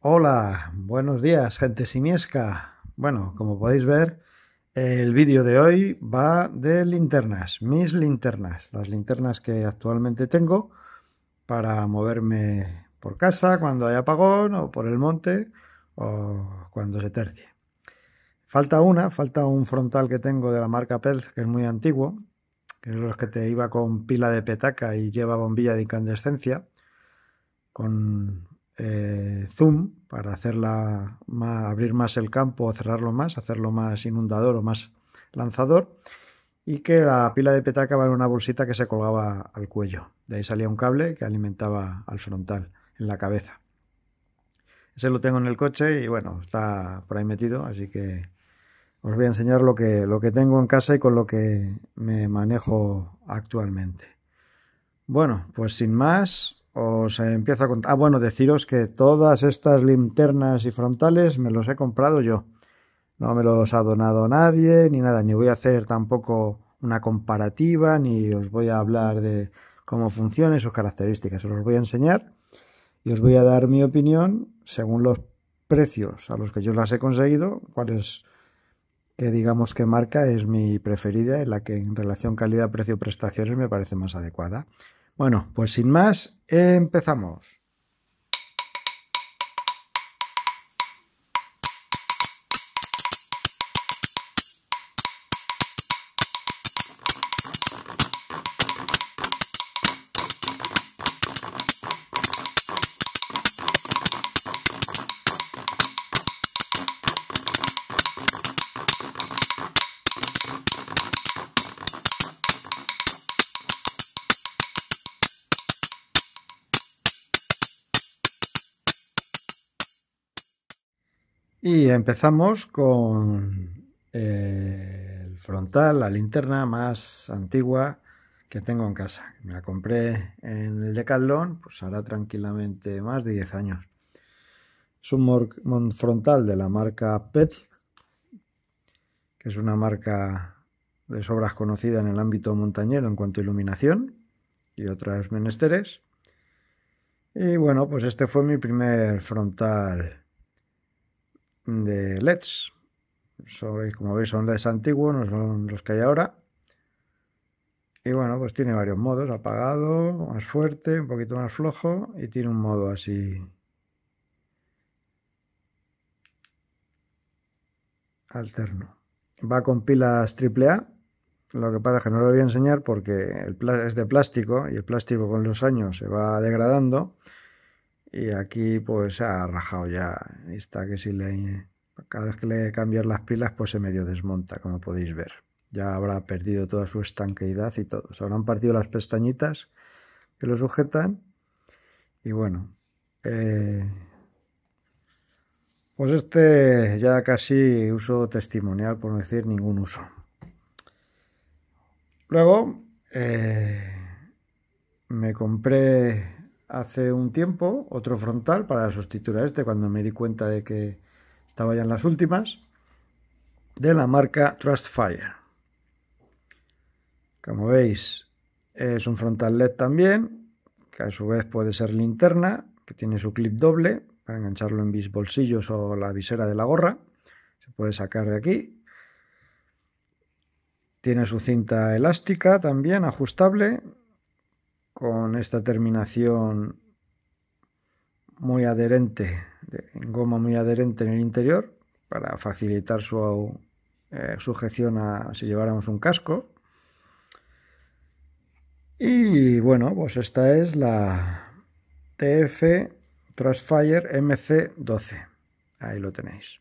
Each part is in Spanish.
Hola, buenos días, gente simiesca. Bueno, como podéis ver, el vídeo de hoy va de linternas, mis linternas, las linternas que actualmente tengo para moverme por casa cuando hay apagón o por el monte o cuando se tercie. Falta una, falta un frontal que tengo de la marca Pelz que es muy antiguo, que es los que te iba con pila de petaca y lleva bombilla de incandescencia con eh, zoom para hacerla abrir más el campo o cerrarlo más, hacerlo más inundador o más lanzador. Y que la pila de petaca va en una bolsita que se colgaba al cuello. De ahí salía un cable que alimentaba al frontal, en la cabeza. Ese lo tengo en el coche y bueno, está por ahí metido, así que os voy a enseñar lo que, lo que tengo en casa y con lo que me manejo actualmente. Bueno, pues sin más, os empiezo a contar. Ah, bueno, deciros que todas estas linternas y frontales me los he comprado yo. No me los ha donado nadie, ni nada, ni voy a hacer tampoco una comparativa, ni os voy a hablar de cómo funcionan y sus características. Os los voy a enseñar y os voy a dar mi opinión según los precios a los que yo las he conseguido, cuál es, que digamos que marca es mi preferida y la que en relación calidad-precio-prestaciones me parece más adecuada. Bueno, pues sin más, empezamos. Y empezamos con eh, el frontal, la linterna más antigua que tengo en casa. Me la compré en el Decathlon, pues hará tranquilamente más de 10 años. Es un frontal de la marca PET, que es una marca de sobras conocida en el ámbito montañero en cuanto a iluminación y otras menesteres. Y bueno, pues este fue mi primer frontal de LEDs. como veis, son LEDs antiguos, no son los que hay ahora. Y bueno, pues tiene varios modos, apagado, más fuerte, un poquito más flojo y tiene un modo así alterno. Va con pilas AAA, lo que pasa es que no lo voy a enseñar porque el es de plástico y el plástico con los años se va degradando y aquí pues se ha rajado ya. Está que si le cada vez que le cambias las pilas pues se medio desmonta, como podéis ver. Ya habrá perdido toda su estanqueidad y todo. Se habrán partido las pestañitas que lo sujetan. Y bueno, eh, pues este ya casi uso testimonial, por no decir ningún uso. Luego eh, me compré hace un tiempo otro frontal para sustituir a este cuando me di cuenta de que estaba ya en las últimas de la marca Trustfire. Como veis es un frontal LED también que a su vez puede ser linterna que tiene su clip doble para engancharlo en mis bolsillos o la visera de la gorra. Se puede sacar de aquí. Tiene su cinta elástica también ajustable con esta terminación muy adherente, goma muy adherente en el interior, para facilitar su eh, sujeción a si lleváramos un casco. Y bueno, pues esta es la TF Trustfire MC12. Ahí lo tenéis.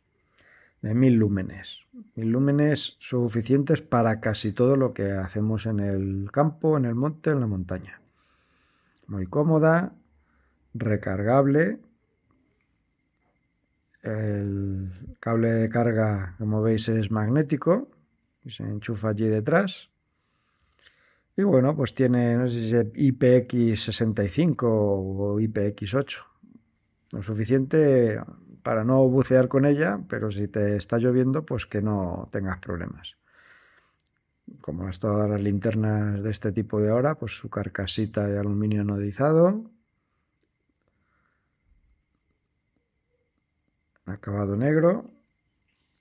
De mil lúmenes. mil lúmenes suficientes para casi todo lo que hacemos en el campo, en el monte, en la montaña muy cómoda, recargable. El cable de carga, como veis, es magnético y se enchufa allí detrás. Y bueno, pues tiene, si IPX65 o IPX8. Lo suficiente para no bucear con ella, pero si te está lloviendo, pues que no tengas problemas como las todas las linternas de este tipo de ahora, pues su carcasita de aluminio anodizado, acabado negro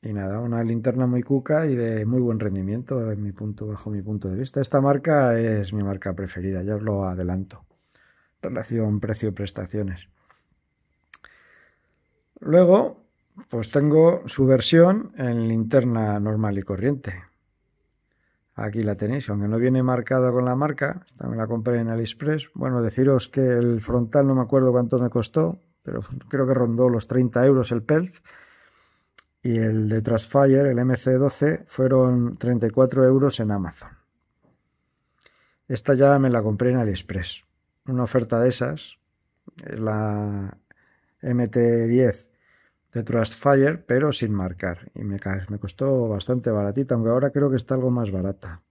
y nada, una linterna muy cuca y de muy buen rendimiento mi punto, bajo mi punto de vista. Esta marca es mi marca preferida, ya os lo adelanto. Relación precio-prestaciones. Luego, pues tengo su versión en linterna normal y corriente. Aquí la tenéis, aunque no viene marcada con la marca, también la compré en AliExpress. Bueno, deciros que el frontal no me acuerdo cuánto me costó, pero creo que rondó los 30 euros el Pelz. Y el de Transfire, el MC12, fueron 34 euros en Amazon. Esta ya me la compré en AliExpress. Una oferta de esas, es la MT10 de Fire, pero sin marcar. Y me, costó bastante baratita, aunque ahora creo que está algo más barata.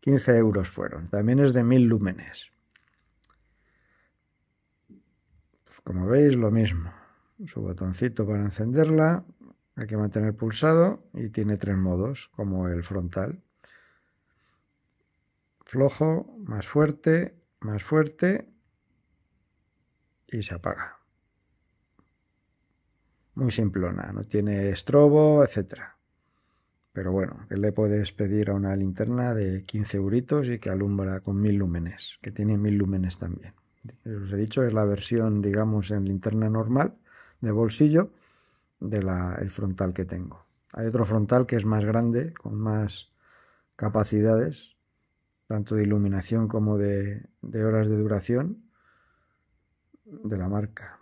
15 euros fueron. También es de mil lúmenes. Pues como veis, lo mismo. Su botoncito para encenderla. Hay que mantener pulsado y tiene tres modos, como el frontal. Flojo, más fuerte, más fuerte y se apaga muy simplona, no tiene estrobo, etc. Pero bueno, que le puedes pedir a una linterna de 15 euritos y que alumbra con mil lúmenes, que tiene mil lúmenes también. Os he dicho, es la versión, digamos, en linterna normal de bolsillo del frontal que tengo. Hay otro frontal que es más grande, con más capacidades, tanto de iluminación como de horas de duración, de la marca.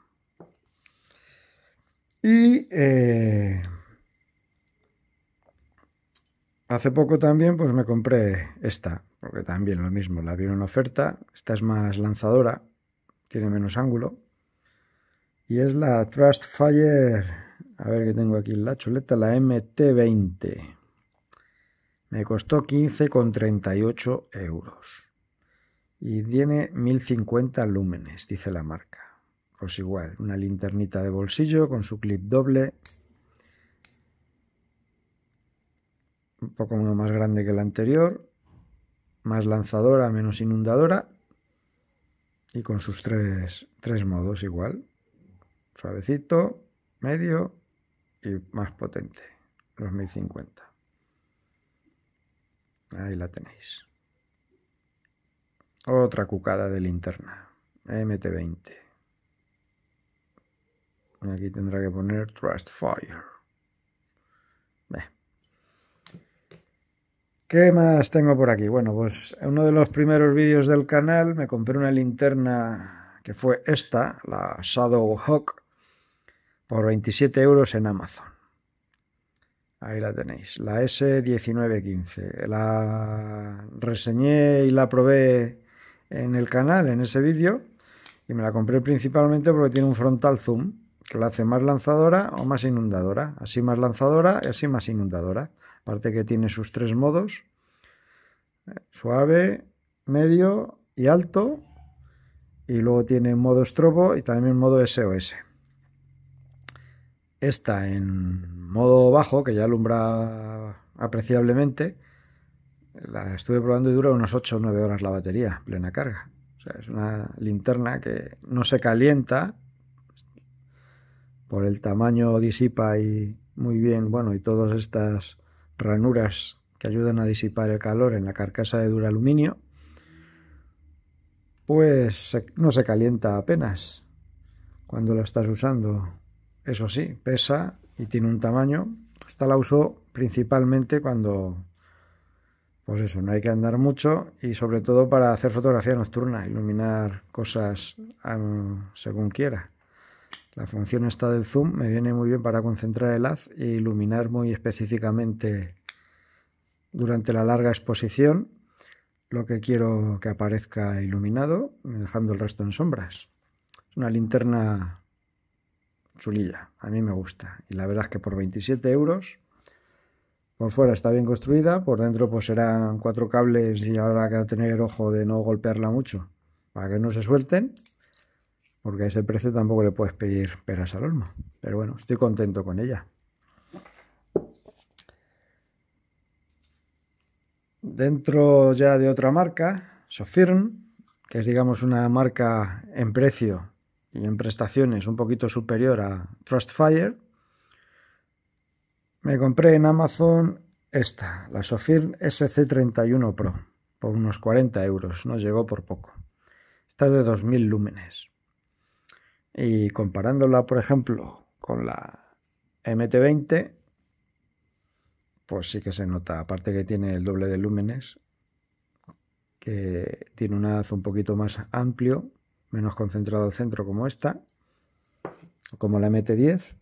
Y eh, hace poco también pues me compré esta, porque también lo mismo, la vi en una oferta. Esta es más lanzadora, tiene menos ángulo. Y es la Trust Fire, a ver que tengo aquí la chuleta, la MT20. Me costó 15,38 euros. Y tiene 1050 lúmenes, dice la marca. Pues igual, una linternita de bolsillo con su clip doble. Un poco más grande que la anterior. Más lanzadora, menos inundadora. Y con sus tres, modos igual. Suavecito, medio y más potente. Los Ahí la tenéis. Otra cucada de linterna. MT20. Aquí tendrá que poner Trust Fire. ¿Qué más tengo por aquí? Bueno, pues en uno de los primeros vídeos del canal me compré una linterna que fue esta, la Shadow Hawk, por 27 euros en Amazon. Ahí la tenéis, la S1915. La reseñé y la probé en el canal, en ese vídeo, y me la compré principalmente porque tiene un frontal zoom que la hace más lanzadora o más inundadora. Así más lanzadora y así más inundadora. Aparte que tiene sus tres modos. Suave, medio y alto. Y luego tiene modo estrobo y también modo SOS. Esta en modo bajo, que ya alumbra apreciablemente. La estuve probando y dura unas 8 o 9 horas la batería, plena carga. O sea, es una linterna que no se calienta, por el tamaño disipa y muy bien, bueno, y todas estas ranuras que ayudan a disipar el calor en la carcasa de aluminio. pues no se calienta apenas cuando lo estás usando. Eso sí, pesa y tiene un tamaño. Esta la uso principalmente cuando, pues eso, no hay que andar mucho y sobre todo para hacer fotografía nocturna, iluminar cosas ah, según quiera. La función esta del zoom me viene muy bien para concentrar el haz e iluminar muy específicamente durante la larga exposición lo que quiero que aparezca iluminado, dejando el resto en sombras. Es una linterna chulilla, a mí me gusta. Y la verdad es que por 27 euros, por fuera está bien construida, por dentro pues serán cuatro cables y ahora que tener ojo de no golpearla mucho para que no se suelten porque a ese precio tampoco le puedes pedir peras al olmo. Pero bueno, estoy contento con ella. Dentro ya de otra marca, Sofirn, que es digamos una marca en precio y en prestaciones un poquito superior a Trustfire, me compré en Amazon esta, la Sofirn SC31 Pro, por unos 40 euros, no llegó por poco. Esta es de 2000 lúmenes. Y comparándola, por ejemplo, con la MT20, pues sí que se nota, aparte que tiene el doble de lúmenes, que tiene un haz un poquito más amplio, menos concentrado al centro como esta, como la MT10.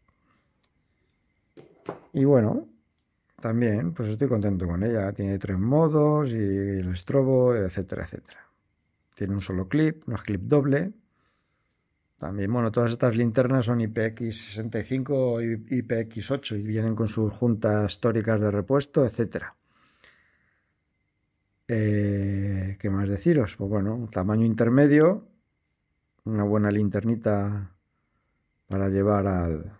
Y bueno, también pues estoy contento con ella, tiene tres modos y el estrobo, etcétera, etcétera. Tiene un solo clip, no es clip doble, también, bueno, todas estas linternas son IPX65 y IPX8 y vienen con sus juntas tóricas de repuesto, etc. Eh, ¿Qué más deciros? Pues bueno, tamaño intermedio, una buena linternita para llevar al,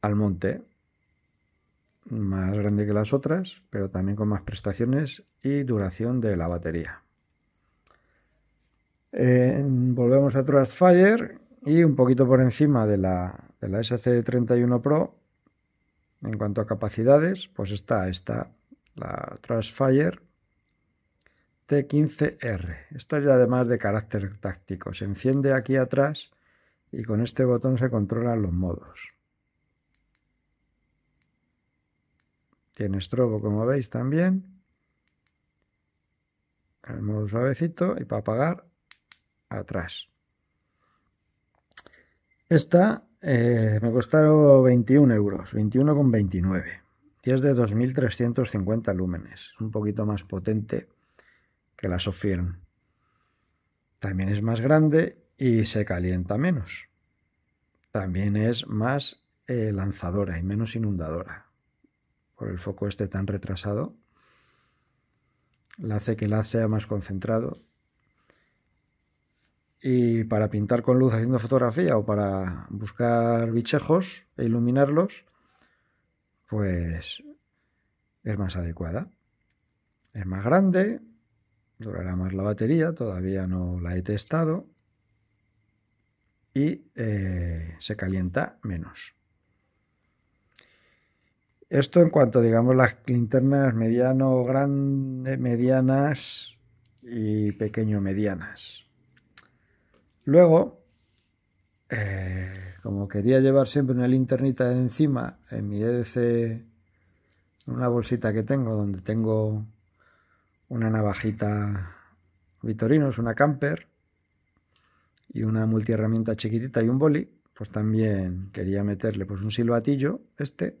al monte, más grande que las otras, pero también con más prestaciones y duración de la batería volvemos a Trustfire y un poquito por encima de la, de SC31 Pro, en cuanto a capacidades, pues está, esta la Trustfire T15R. Esta es además de carácter táctico. Se enciende aquí atrás y con este botón se controlan los modos. Tiene strobo como veis, también. El modo suavecito y para apagar atrás. Esta eh, me costó 21 euros, 21,29. Y es de 2.350 lúmenes. un poquito más potente que la Sofirn. También es más grande y se calienta menos. También es más eh, lanzadora y menos inundadora. Por el foco este tan retrasado, la hace que la sea más concentrado y para pintar con luz haciendo fotografía o para buscar bichejos e iluminarlos, pues es más adecuada. Es más grande, durará más la batería, todavía no la he testado y eh, se calienta menos. Esto en cuanto, digamos, las linternas mediano, grande, medianas y pequeño, medianas. Luego, eh, como quería llevar siempre una linternita encima en mi EDC, una bolsita que tengo donde tengo una navajita Vitorinos, una camper y una multiherramienta chiquitita y un boli, pues también quería meterle pues un silbatillo este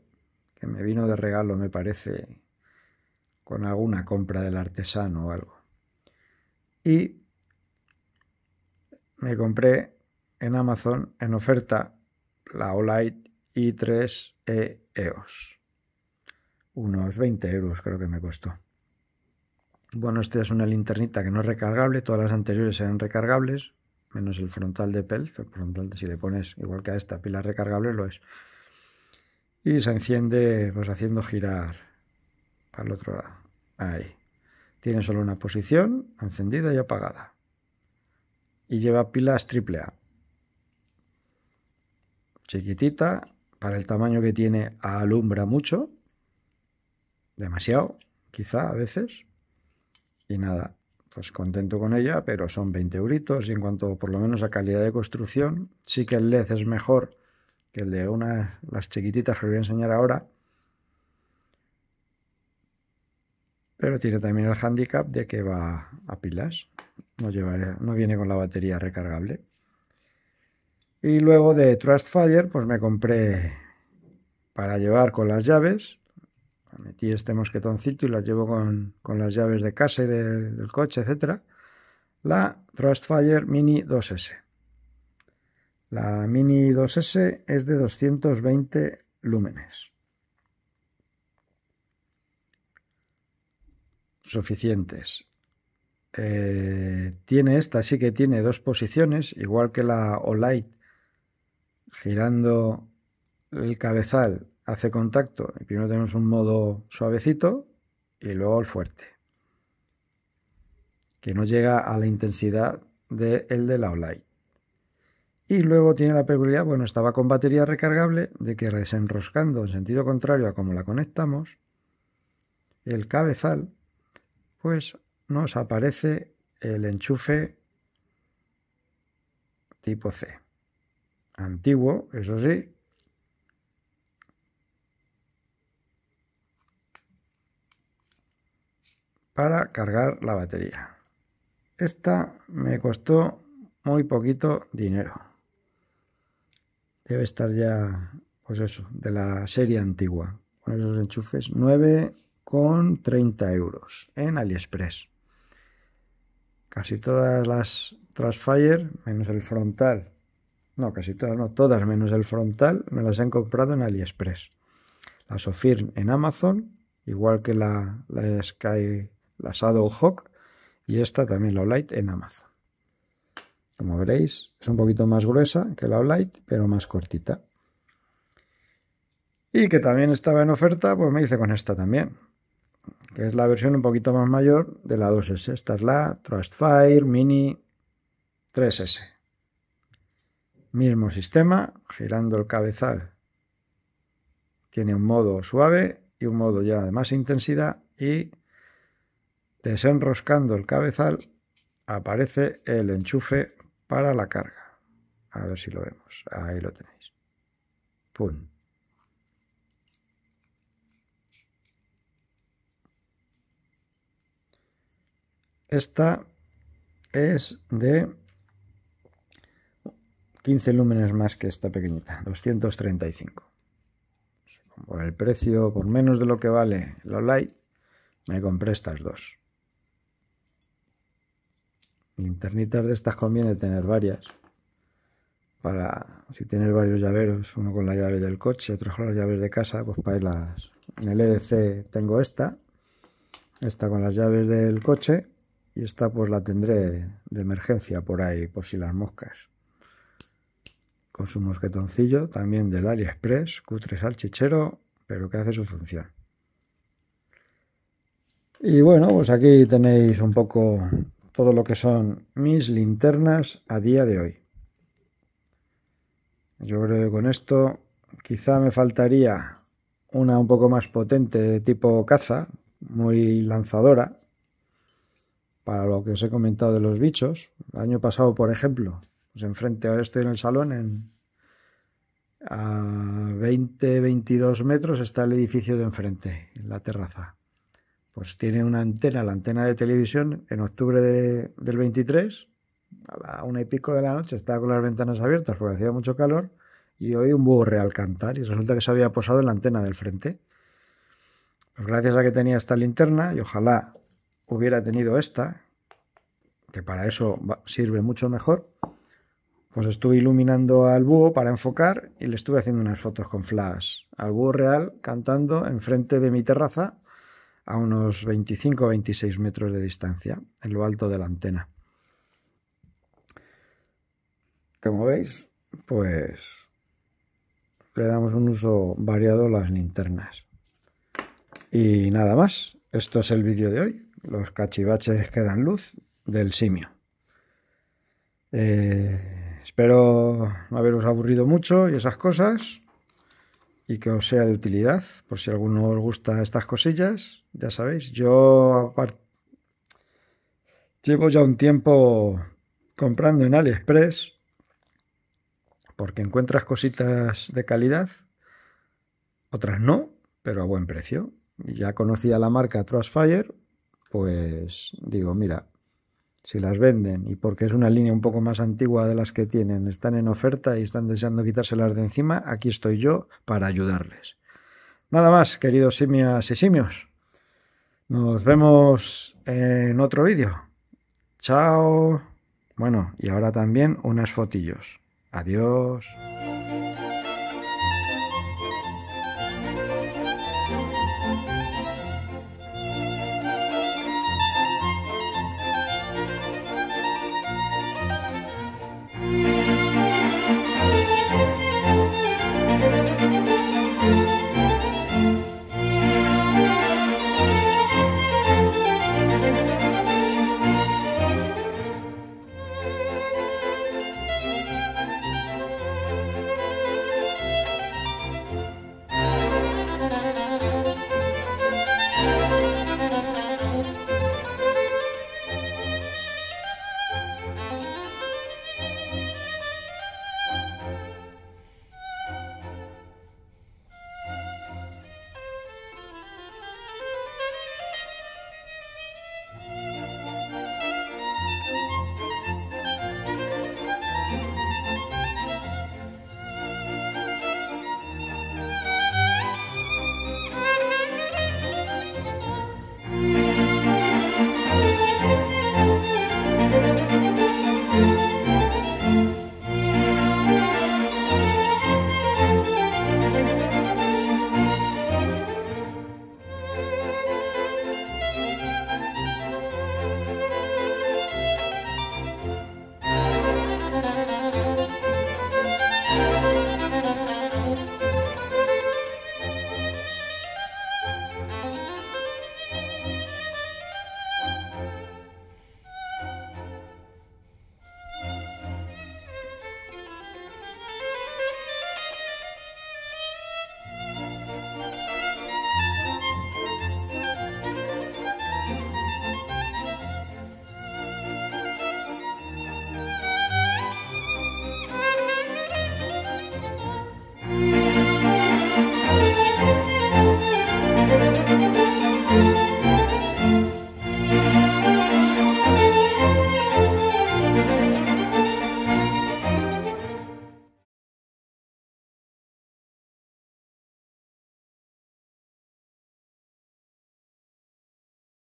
que me vino de regalo, me parece, con alguna compra del artesano o algo. Y me compré en Amazon en oferta la Olight i3 e EOS. Unos 20 euros creo que me costó. Bueno, esta es una linternita que no es recargable, todas las anteriores eran recargables, menos el frontal de Pelz. el frontal si le pones igual que a esta pila recargable lo es. Y se enciende pues haciendo girar al otro lado. Ahí. Tiene solo una posición encendida y apagada y lleva pilas A Chiquitita, para el tamaño que tiene alumbra mucho, demasiado, quizá a veces. Y nada, pues contento con ella, pero son 20 euritos y en cuanto por lo menos a calidad de construcción, sí que el LED es mejor que el de una, las chiquititas que os voy a enseñar ahora, Pero tiene también el handicap de que va a pilas. No, no viene con la batería recargable. Y luego de Trustfire, pues me compré para llevar con las llaves. Metí este mosquetoncito y las llevo con, las llaves de casa y del coche, etcétera. La Trustfire Mini 2S. La Mini 2S es de 220 lúmenes. suficientes. Eh, tiene esta, sí que tiene dos posiciones, igual que la Olight, girando el cabezal hace contacto y primero tenemos un modo suavecito y luego el fuerte, que no llega a la intensidad del el de la Olight. Y luego tiene la peculiaridad, bueno, estaba con batería recargable, de que desenroscando en sentido contrario a como la conectamos, el cabezal pues nos aparece el enchufe tipo C. Antiguo, eso sí. Para cargar la batería. Esta me costó muy poquito dinero. Debe estar ya, pues eso, de la serie antigua. Con esos enchufes 9, con 30 euros en AliExpress. Casi todas las Transfire, menos el frontal, no, casi todas, no, todas menos el frontal, me las han comprado en AliExpress. La Sofir en Amazon, igual que la, Sky, la Hawk y esta también la Olight en Amazon. Como veréis, es un poquito más gruesa que la Olight, pero más cortita. Y que también estaba en oferta, pues me hice con esta también que es la versión un poquito más mayor de la 2S. Esta es la Trustfire Mini 3S. Mismo sistema, girando el cabezal. Tiene un modo suave y un modo ya de más intensidad y desenroscando el cabezal aparece el enchufe para la carga. A ver si lo vemos. Ahí lo tenéis. Pum. Esta es de 15 lúmenes más que esta pequeñita, 235. Por el precio, por menos de lo que vale la light, me compré estas dos. Linternitas de estas conviene tener varias. Para si tienes varios llaveros, uno con la llave del coche, otro con las llaves de casa, pues para irlas. En el EDC tengo esta, esta con las llaves del coche y esta pues la tendré de emergencia por ahí, por si las moscas. Con su mosquetoncillo, también del AliExpress, cutre salchichero, pero que hace su función. Y bueno, pues aquí tenéis un poco todo lo que son mis linternas a día de hoy. Yo creo que con esto quizá me faltaría una un poco más potente de tipo caza, muy lanzadora, para lo que os he comentado de los bichos. El año pasado, por ejemplo, pues enfrente, ahora estoy en el salón, en, a 20, 22 metros está el edificio de enfrente, en la terraza. Pues tiene una antena, la antena de televisión, en octubre del 23, a una y pico de la noche, estaba con las ventanas abiertas porque hacía mucho calor, y oí un búho real cantar, y resulta que se había posado en la antena del frente. Pues gracias a que tenía esta linterna, y ojalá hubiera tenido esta, que para eso sirve mucho mejor, pues estuve iluminando al búho para enfocar y le estuve haciendo unas fotos con flash al búho real cantando enfrente de mi terraza a unos 25 o 26 metros de distancia, en lo alto de la antena. Como veis, pues le damos un uso variado a las linternas. Y nada más, esto es el vídeo de hoy los cachivaches que dan luz del simio. Eh, espero no haberos aburrido mucho y esas cosas y que os sea de utilidad, por si alguno os gusta estas cosillas, ya sabéis, yo llevo ya un tiempo comprando en AliExpress porque encuentras cositas de calidad, otras no, pero a buen precio. Ya conocía la marca Trustfire pues digo, mira, si las venden y porque es una línea un poco más antigua de las que tienen, están en oferta y están deseando quitárselas de encima, aquí estoy yo para ayudarles. Nada más, queridos simias y simios. Nos vemos en otro vídeo. Chao. Bueno, y ahora también unas fotillos. Adiós.